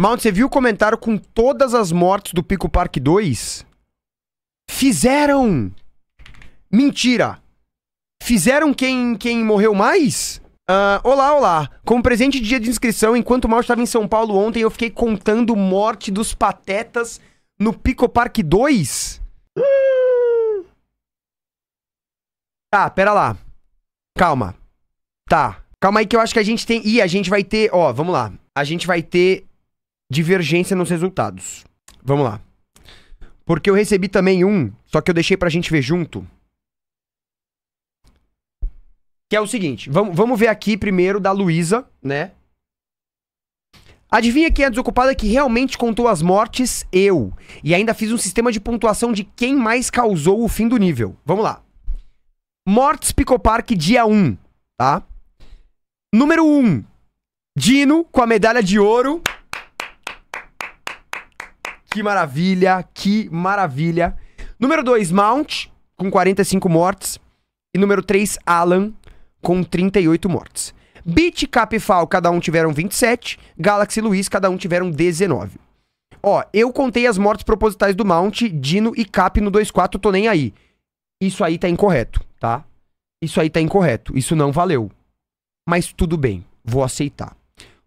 Mount, você viu o comentário com todas as mortes do Pico Park 2? Fizeram! Mentira! Fizeram quem, quem morreu mais? Uh, olá, olá. Como presente de dia de inscrição, enquanto o Mount estava em São Paulo ontem, eu fiquei contando morte dos patetas no Pico Park 2? Tá, pera lá. Calma. Tá. Calma aí que eu acho que a gente tem... Ih, a gente vai ter... Ó, vamos lá. A gente vai ter divergência nos resultados. Vamos lá. Porque eu recebi também um, só que eu deixei pra gente ver junto. Que é o seguinte, vamos vamo ver aqui primeiro da Luísa, né? Adivinha quem é a desocupada que realmente contou as mortes? Eu. E ainda fiz um sistema de pontuação de quem mais causou o fim do nível. Vamos lá. Mortes Picopark dia 1, tá? Número 1. Dino com a medalha de ouro. Que maravilha, que maravilha. Número 2, Mount, com 45 mortes. E número 3, Alan, com 38 mortes. Bit, Cap e Fal, cada um tiveram 27. Galaxy e Luiz, cada um tiveram 19. Ó, eu contei as mortes propositais do Mount, Dino e Cap no 2-4, tô nem aí. Isso aí tá incorreto, tá? Isso aí tá incorreto. Isso não valeu. Mas tudo bem, vou aceitar.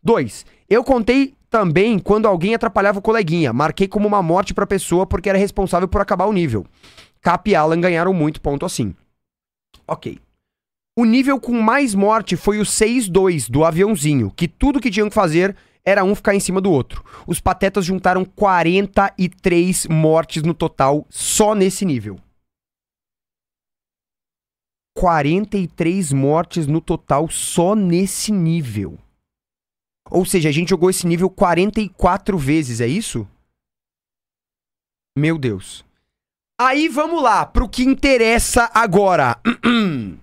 2. Eu contei também quando alguém atrapalhava o coleguinha, marquei como uma morte pra pessoa porque era responsável por acabar o nível. Cap e Alan ganharam muito ponto assim. Ok. O nível com mais morte foi o 6-2 do aviãozinho, que tudo que tinham que fazer era um ficar em cima do outro. Os patetas juntaram 43 mortes no total só nesse nível. 43 mortes no total só nesse nível. Ou seja, a gente jogou esse nível 44 vezes, é isso? Meu Deus. Aí vamos lá, pro que interessa agora.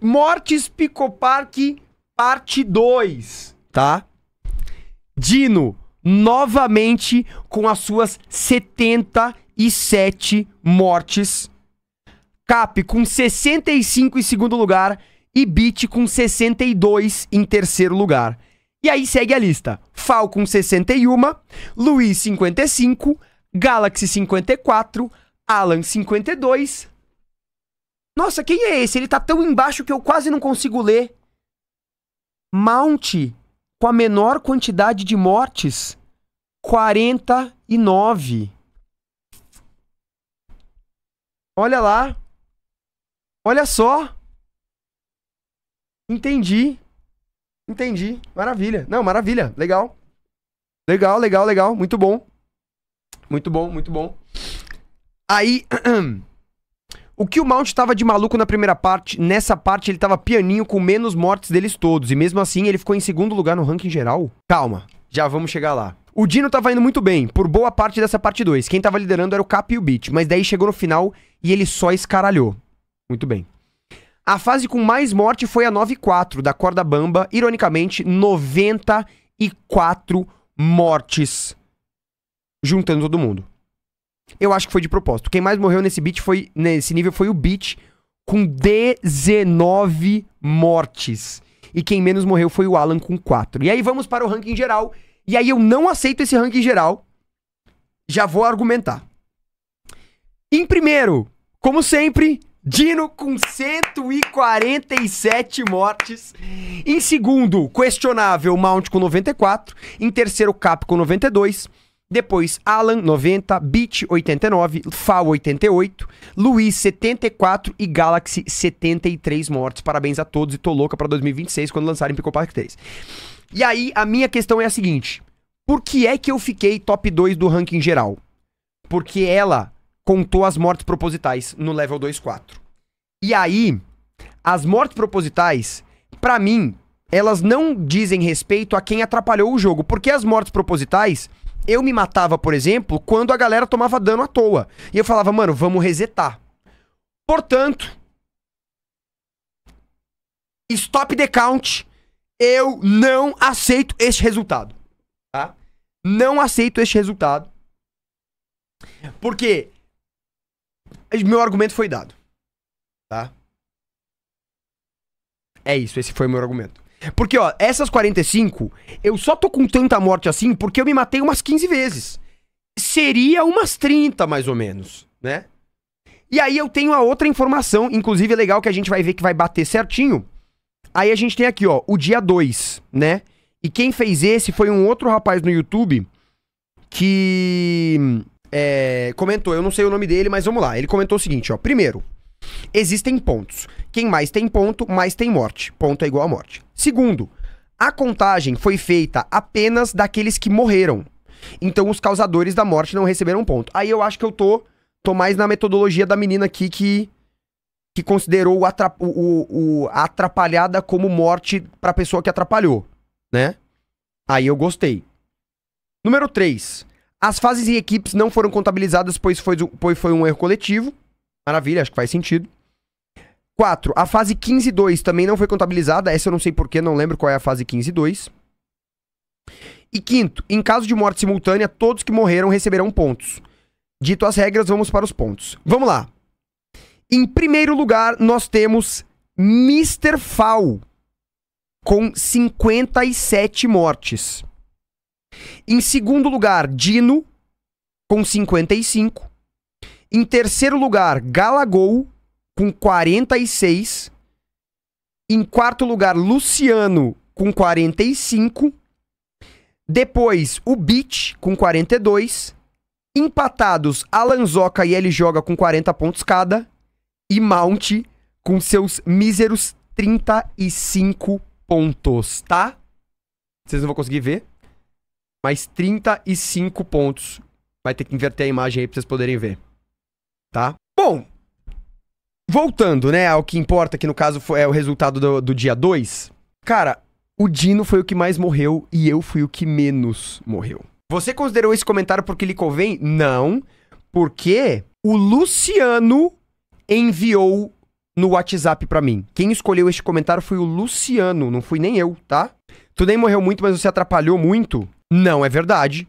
Mortes Picopark, parte 2, tá? Dino, novamente com as suas 77 mortes. Cap com 65 em segundo lugar e Beat com 62 em terceiro lugar. E aí segue a lista: Falcon 61, Luiz 55, Galaxy 54, Alan 52. Nossa, quem é esse? Ele tá tão embaixo que eu quase não consigo ler. Mount com a menor quantidade de mortes, 49. Olha lá. Olha só. Entendi. Entendi. Maravilha. Não, maravilha. Legal. Legal, legal, legal. Muito bom. Muito bom, muito bom. Aí. O que o Mount estava de maluco na primeira parte, nessa parte ele estava pianinho com menos mortes deles todos. E mesmo assim ele ficou em segundo lugar no ranking geral? Calma, já vamos chegar lá. O Dino estava indo muito bem, por boa parte dessa parte 2. Quem estava liderando era o Cap e o Beat, mas daí chegou no final e ele só escaralhou. Muito bem. A fase com mais morte foi a 9-4 da corda bamba, ironicamente, 94 mortes juntando todo mundo. Eu acho que foi de propósito. Quem mais morreu nesse beat foi nesse nível foi o Beat com 19 mortes. E quem menos morreu foi o Alan com 4. E aí vamos para o ranking geral. E aí eu não aceito esse ranking geral. Já vou argumentar. Em primeiro, como sempre, Dino com 147 mortes. Em segundo, questionável Mount com 94. Em terceiro, Cap com 92. Depois, Alan, 90, Beat, 89, Fal, 88, Luiz, 74 e Galaxy, 73 mortes. Parabéns a todos e tô louca pra 2026 quando lançarem Pico Park 3. E aí, a minha questão é a seguinte. Por que é que eu fiquei top 2 do ranking geral? Porque ela contou as mortes propositais no level 2.4. E aí, as mortes propositais, para mim, elas não dizem respeito a quem atrapalhou o jogo, porque as mortes propositais, eu me matava, por exemplo, quando a galera tomava dano à toa. E eu falava, mano, vamos resetar. Portanto, stop the count. Eu não aceito este resultado, tá? Não aceito este resultado. Porque meu argumento foi dado. Tá? É isso, esse foi o meu argumento. Porque, ó, essas 45, eu só tô com tanta morte assim porque eu me matei umas 15 vezes. Seria umas 30, mais ou menos, né? E aí eu tenho a outra informação, inclusive é legal que a gente vai ver que vai bater certinho. Aí a gente tem aqui, ó, o dia 2, né? E quem fez esse foi um outro rapaz no YouTube que hum, é, comentou, eu não sei o nome dele, mas vamos lá. Ele comentou o seguinte, ó. Primeiro, Existem pontos. Quem mais tem ponto, mais tem morte. Ponto é igual a morte. Segundo, a contagem foi feita apenas daqueles que morreram. Então os causadores da morte não receberam ponto. Aí eu acho que eu tô, tô mais na metodologia da menina aqui que que considerou o atrap o, o, a atrapalhada como morte pra pessoa que atrapalhou, né? Aí eu gostei. Número 3. As fases e equipes não foram contabilizadas, pois foi, pois foi um erro coletivo. Maravilha, acho que faz sentido. 4. A fase 15-2 também não foi contabilizada. Essa eu não sei porquê, não lembro qual é a fase 15.2. E quinto, em caso de morte simultânea, todos que morreram receberão pontos. Dito as regras, vamos para os pontos. Vamos lá. Em primeiro lugar, nós temos Mr. Fal com 57 mortes. Em segundo lugar, Dino, com 55. Em terceiro lugar, Galagol, com 46. Em quarto lugar, Luciano, com 45. Depois, o Beach, com 42. Empatados, Alanzoca e ele joga com 40 pontos cada. E Mount, com seus míseros 35 pontos, tá? Vocês não vão conseguir ver. Mas 35 pontos. Vai ter que inverter a imagem aí pra vocês poderem ver tá? Bom, voltando, né, ao que importa, que no caso foi, é o resultado do, do dia 2. Cara, o Dino foi o que mais morreu e eu fui o que menos morreu. Você considerou esse comentário porque lhe convém? Não, porque o Luciano enviou no WhatsApp para mim. Quem escolheu este comentário foi o Luciano, não fui nem eu, tá? Tu nem morreu muito, mas você atrapalhou muito? Não é verdade.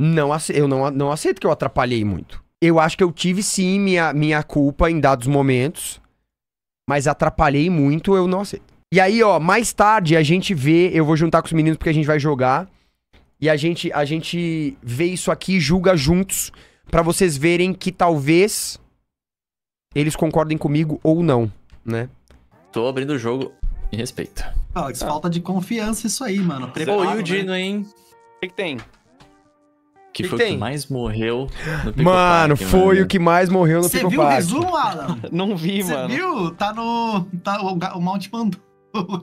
Não eu não, não aceito que eu atrapalhei muito eu acho que eu tive sim minha, minha culpa em dados momentos, mas atrapalhei muito, eu não aceito. E aí, ó, mais tarde a gente vê, eu vou juntar com os meninos porque a gente vai jogar. E a gente a gente vê isso aqui, julga juntos para vocês verem que talvez eles concordem comigo ou não, né? Tô abrindo o jogo em respeito. Alex, ah. falta de confiança isso aí, mano. Preparado, Pô, e o né? Dino, né? hein? O que, que tem? Que, que foi tem? o que mais morreu no Pico Mano, Park, foi mano. o que mais morreu no Cê Pico Park. Você viu o resumo, Alan? Não vi, Cê mano. Você viu? Tá no... Tá, o, o Mount mandou.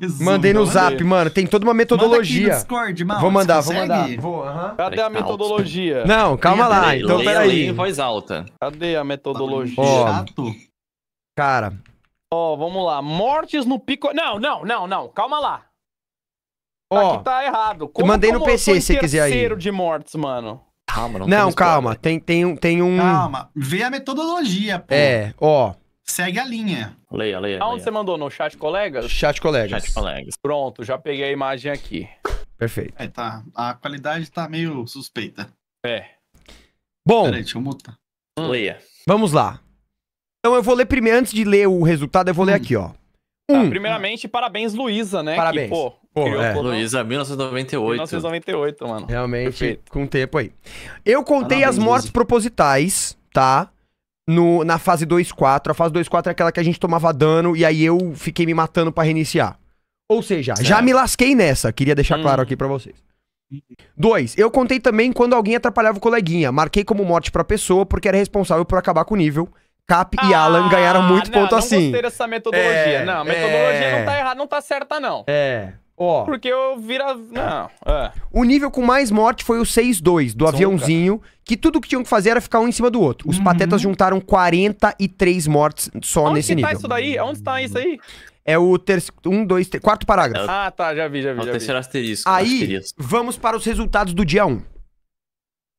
Resumo, Mandei no zap, ver. mano. Tem toda uma metodologia. Manda Discord, mano. Vou mandar, vou mandar. Vou, uh -huh. Cadê a metodologia? Não, calma lá. então, peraí. voz alta. Cadê a metodologia? Ó, Chato. Cara. Ó, vamos lá. Mortes no pico. Não, não, não, não. Calma lá. Tá Ó, tá, tá errado. Como, eu mandei no PC se quiser aí. terceiro de mortes, mano. Calma, não, não calma. Tem, tem, um, tem um. Calma, vê a metodologia, pô. É, ó. Segue a linha. Leia, leia. Aonde leia. você mandou? No chat colegas? Chat colegas. Chat colegas. Pronto, já peguei a imagem aqui. Perfeito. É, tá. A qualidade tá meio suspeita. É. Bom. Peraí, deixa eu mutar. Leia. Vamos lá. Então eu vou ler primeiro, antes de ler o resultado, eu vou ler hum. aqui, ó. Tá, hum. primeiramente, parabéns, Luísa, né? Parabéns. Que, pô, pô é. Luísa, 1998. 1998, mano. Realmente, Perfeito. com o tempo aí. Eu contei parabéns, as mortes Luiz. propositais, tá? No, na fase 2.4. A fase 2.4 é aquela que a gente tomava dano e aí eu fiquei me matando para reiniciar. Ou seja, certo. já me lasquei nessa. Queria deixar hum. claro aqui para vocês. Dois, eu contei também quando alguém atrapalhava o coleguinha. Marquei como morte pra pessoa porque era responsável por acabar com o nível. Cap e Alan ganharam ah, muito não, ponto não assim. Não gostei dessa metodologia. É, não, a metodologia é... não tá errada, não tá certa, não. É. Ó. Porque eu vira. Não. É. O nível com mais morte foi o 6-2 do Zonca. aviãozinho, que tudo que tinham que fazer era ficar um em cima do outro. Os uhum. patetas juntaram 43 mortes só Onde nesse tá nível. Onde tá isso daí? Onde tá isso aí? É o terceiro. Um, dois, três. Quarto parágrafo. Ah, tá, já vi, já vi. É o terceiro asterisco. Aí, asterisco. vamos para os resultados do dia 1. Um.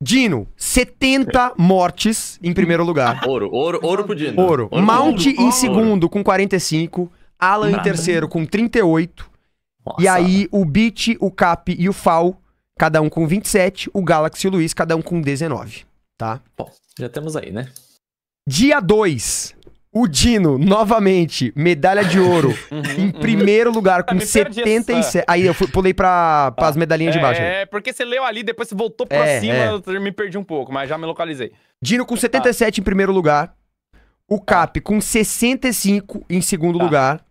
Dino, 70 mortes em primeiro lugar. Ouro, ouro, ouro pro Dino. Ouro. ouro Mount em segundo com 45. Alan Nada. em terceiro com 38. Nossa. E aí o Beat, o Cap e o Fal, cada um com 27. O Galaxy e o Luiz, cada um com 19. Tá? Bom, já temos aí, né? Dia 2. O Dino, novamente, medalha de ouro. Uhum, em uhum. primeiro lugar, tá com 77. Ah. Aí eu fui, pulei pra, ah, as medalhinhas é, de baixo. É, né? porque você leu ali, depois você voltou pra é, cima, é. eu me perdi um pouco, mas já me localizei. Dino com 77 tá. em primeiro lugar. O tá. Cap com 65 em segundo tá. lugar.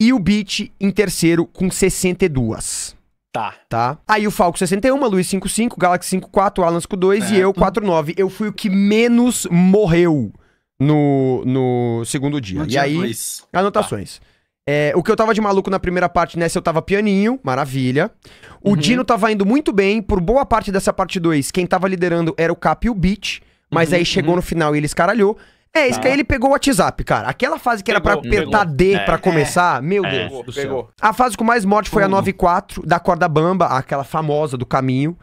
E o Beat em terceiro com 62. Tá. Tá? Aí o Falco 61, Luiz 55, Galaxy 54, Alan 52 é. e eu 49. Eu fui o que menos morreu no, no segundo dia. No e dia aí, dois. anotações. Tá. É, o que eu tava de maluco na primeira parte, nessa eu tava pianinho, maravilha. O uhum. Dino tava indo muito bem, por boa parte dessa parte 2, quem tava liderando era o Cap e o Beat, mas uhum, aí chegou uhum. no final e ele escaralhou. É, isso tá. que aí ele pegou o WhatsApp, cara. Aquela fase que pegou, era pra apertar pegou. D é, pra começar, é, meu é, Deus. do céu. A fase com mais morte foi a 9-4, da corda bamba, aquela famosa do caminho.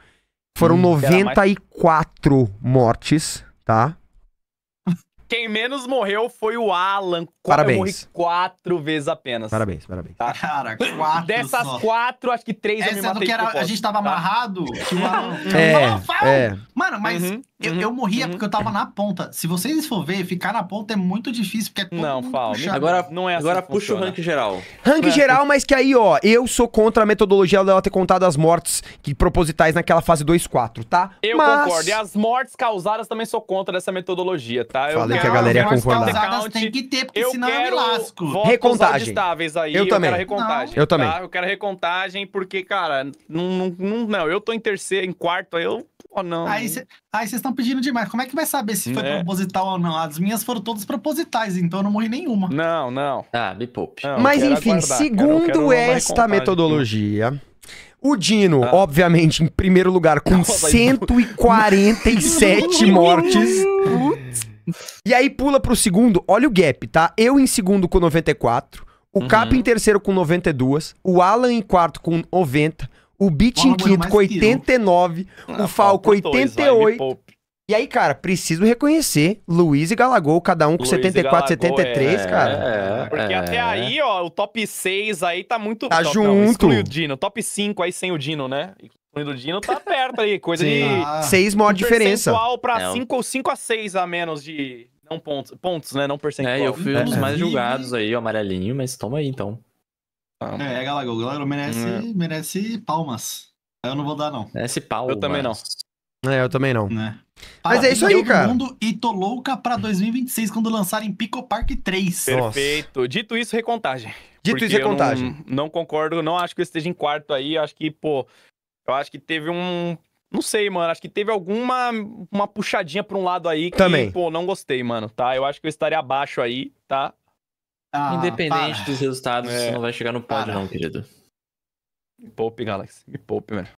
Foram hum, 94 mais... mortes, tá? Quem menos morreu foi o Alan, Parabéns. Eu morri quatro vezes apenas. Parabéns, parabéns. Tá? Cara, quatro Dessas só. quatro, acho que três Essa eu me é matei. É que era, a gente tava tá? amarrado. Uma... é, é. Mano, mas uhum, eu, uhum, eu, morria uhum, porque eu tava na ponta. Se vocês for ver, ficar na ponta é muito difícil, porque é todo Não, Fal, agora não é assim Agora puxa o rank geral. Rank é. geral, mas que aí, ó, eu sou contra a metodologia dela ter contado as mortes que propositais naquela fase 2-4, tá? Eu mas... concordo. E as mortes causadas também sou contra dessa metodologia, tá? Eu que a galera ia concordar. As mortes causadas tem que ter, porque eu senão quero eu me lasco. recontagem. Estáveis aí, eu, eu também. recontagem. Eu também. Tá? Eu quero recontagem porque, cara, não, não, não, eu tô em terceiro, em quarto, aí eu ou não. Aí vocês estão pedindo demais. Como é que vai saber se foi é. proposital ou não? As minhas foram todas propositais, então eu não morri nenhuma. Não, não. Ah, me poupe. Não, Mas enfim, aguardar. segundo quero, quero esta metodologia. O Dino, ah. obviamente, em primeiro lugar, com Nossa, 147 mortes. E aí pula pro segundo, olha o gap, tá? Eu em segundo com 94, o uhum. Cap em terceiro com 92, o Alan em quarto com 90, o Beat em é quinto com 89, o Falco 88. e aí, cara, preciso reconhecer Luiz e Galagol, cada um com Luiz 74, Galagol, 73, é, cara. É, é, Porque é. até é. aí, ó, o top 6 aí tá muito. Tá top, junto. Não, o Dino. Top 5 aí sem o Dino, né? do Dino tá perto aí, coisa de. Ah. Seis mó diferença. Percentual pra 5 é ou a 6 a menos de. Não pontos, pontos, né? Não percentual. É, eu fui um dos é. mais julgados aí, o amarelinho, mas toma aí então. Tá. É, é, Galago, galera, merece, hum. merece palmas. Eu não vou dar, não. Merece palmas. Eu também não. É, eu também não. É. Mas é isso aí, cara. Mundo e tô louca pra 2026 quando lançarem Pico Park 3. Perfeito. Nossa. Dito isso, recontagem. Dito Porque isso, recontagem. Não, não concordo, não acho que eu esteja em quarto aí. Acho que, pô, eu acho que teve um. Não sei, mano. Acho que teve alguma uma puxadinha pra um lado aí que, Também. pô, não gostei, mano, tá? Eu acho que eu estaria abaixo aí, tá? Ah, Independente para. dos resultados, é. você não vai chegar no pódio, para. não, querido. Me poupe, Galaxy. Me poupe, mano.